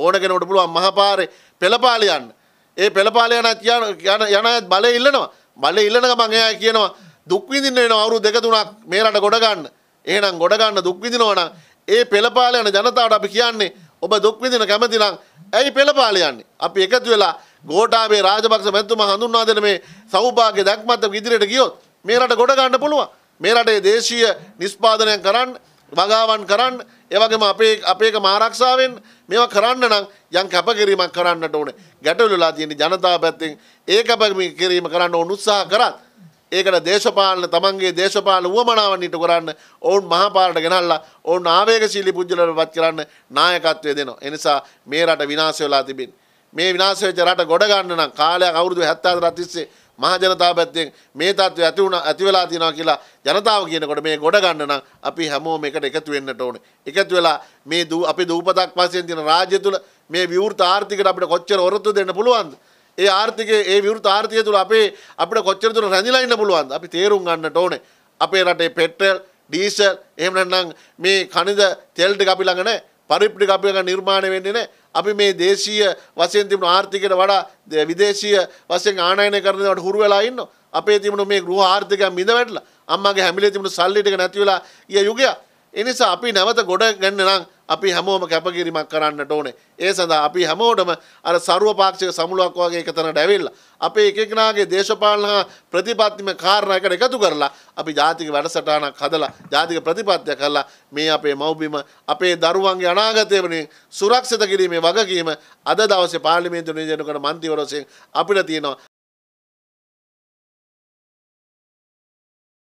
ඕන කෙනෙකුට පුළුවන් මහපාරේ පෙළපාලි යන්න. ඒ පෙළපාලි යන යන යන බලය ඉල්ලනවා. බලය ඉල්ලන ගමන් එයා කියනවා දුක් විඳින්න වෙනවා අවුරුදු දෙක තුනක් මේ රට ගොඩ ගන්න. එහෙනම් ගොඩ ගන්න දුක් විඳිනවා නම් ඒ පෙළපාලි යන ජනතාවට අපි කියන්නේ ඔබ දුක් විඳින කැමති නම් ඇයි පෙළපාලි යන්නේ? අපි එකතු වෙලා ගෝඨාභය රාජපක්ෂ මැතිතුමා හඳුන්වා දෙන මේ සෞභාග්‍ය දැක්මත් ඉදිරියට ගියොත් මේ රට ගොඩ ගන්න පුළුවන්. මේ රටේ දේශීය නිෂ්පාදනය කරන්න, වගාවන් කරන්න ඒ වගේම අපේ අපේක ආරක්ෂාවෙන් මේවා කරන්න නම් යම් කැපකිරීමක් කරන්නට ඕනේ. ගැටලුලා තියෙන ජනතාව පැත්තෙන් ඒ කැපකිරීම කරන්න ඕන උත්සාහ කරත් ඒකට දේශපාලන තමන්ගේ දේශපාලන උවමනාවන් ඉටු කරන්න ඔවුන් මහපාලට ගෙනල්ලා ඔවුන් ආවේගශීලී පුජ්‍යලවලපත් කරන්න නායකත්වය දෙනවා. ඒ නිසා මේ රට විනාශ වෙලා තිබෙන. මේ විනාශ වෙච්ච රට ගොඩ ගන්න නම් කාලයක් අවුරුදු 74 තිස්සේ මහජනතාව පැත්තෙන් මේ තත්ත්වය ඇති වුණා ඇති වෙලා තියෙනවා කියලා ජනතාව කියනකොට මේ ගොඩ ගන්න නම් අපි හැමෝම එකට එකතු වෙන්නට ඕනේ. එකතු වෙලා මේ දූ අපි දූපතක් වශයෙන් තියෙන රාජ්‍ය තුල මේ විවෘත ආර්ථිකයට අපිට කොච්චර ඔරොත්තු දෙන්න පුළුවන්ද? ඒ ආර්ථිකයේ ඒ විවෘත ආර්ථිකය තුල අපේ අපිට කොච්චර දුර රැඳිලා ඉන්න පුළුවන්ද? අපි තේරුම් ගන්නට ඕනේ. අපේ රටේ පෙට්‍රල්, ඩීසල් එහෙම නැත්නම් මේ කනිද තෙල් ටික අපි ළඟ නැහැ. පරිප්පු ටික අපි ළඟ නිර්මාණය වෙන්නේ නැහැ. අපි මේ දේශීය වශයෙන් තිබුණු ආර්ථිකයට වඩා විදේශීය වශයෙන් ආනයනය කරන දේවට හුරු වෙලා ඉන්නවා. අපේ තිබුණු මේ ගෘහ ආර්ථිකය මිද වැටලා අම්මගේ හැමිලේ තිබුණු සල්ලි ටික නැති වෙලා ගිය යුගයක්. ඒ නිසා අපි නැවත ගොඩ ගන්න නම් අපි හැමෝම කැපකිරීමක් කරන්නට ඕනේ. ඒ සඳහා අපි හැමෝටම අර ਸਰවපාක්ෂික සමුළුවක් වගේ එකතැනට ඇවිල්ලා අපේ එක එකනාගේ දේශපාලන ප්‍රතිපත්තිම කාරණාකට එකතු කරලා අපි ජාතික වැඩසටහනක් හදලා ජාතික ප්‍රතිපත්තියක් කරලා මේ අපේ මව්බිම අපේ දරුවන්ගේ අනාගතය වෙනුවෙන් සුරක්ෂිත කිරීමේ වගකීම අද දවසේ පාර්ලිමේන්තු නියෝජනකර මන්ත්‍රීවරයෙක් අපිට තියෙනවා.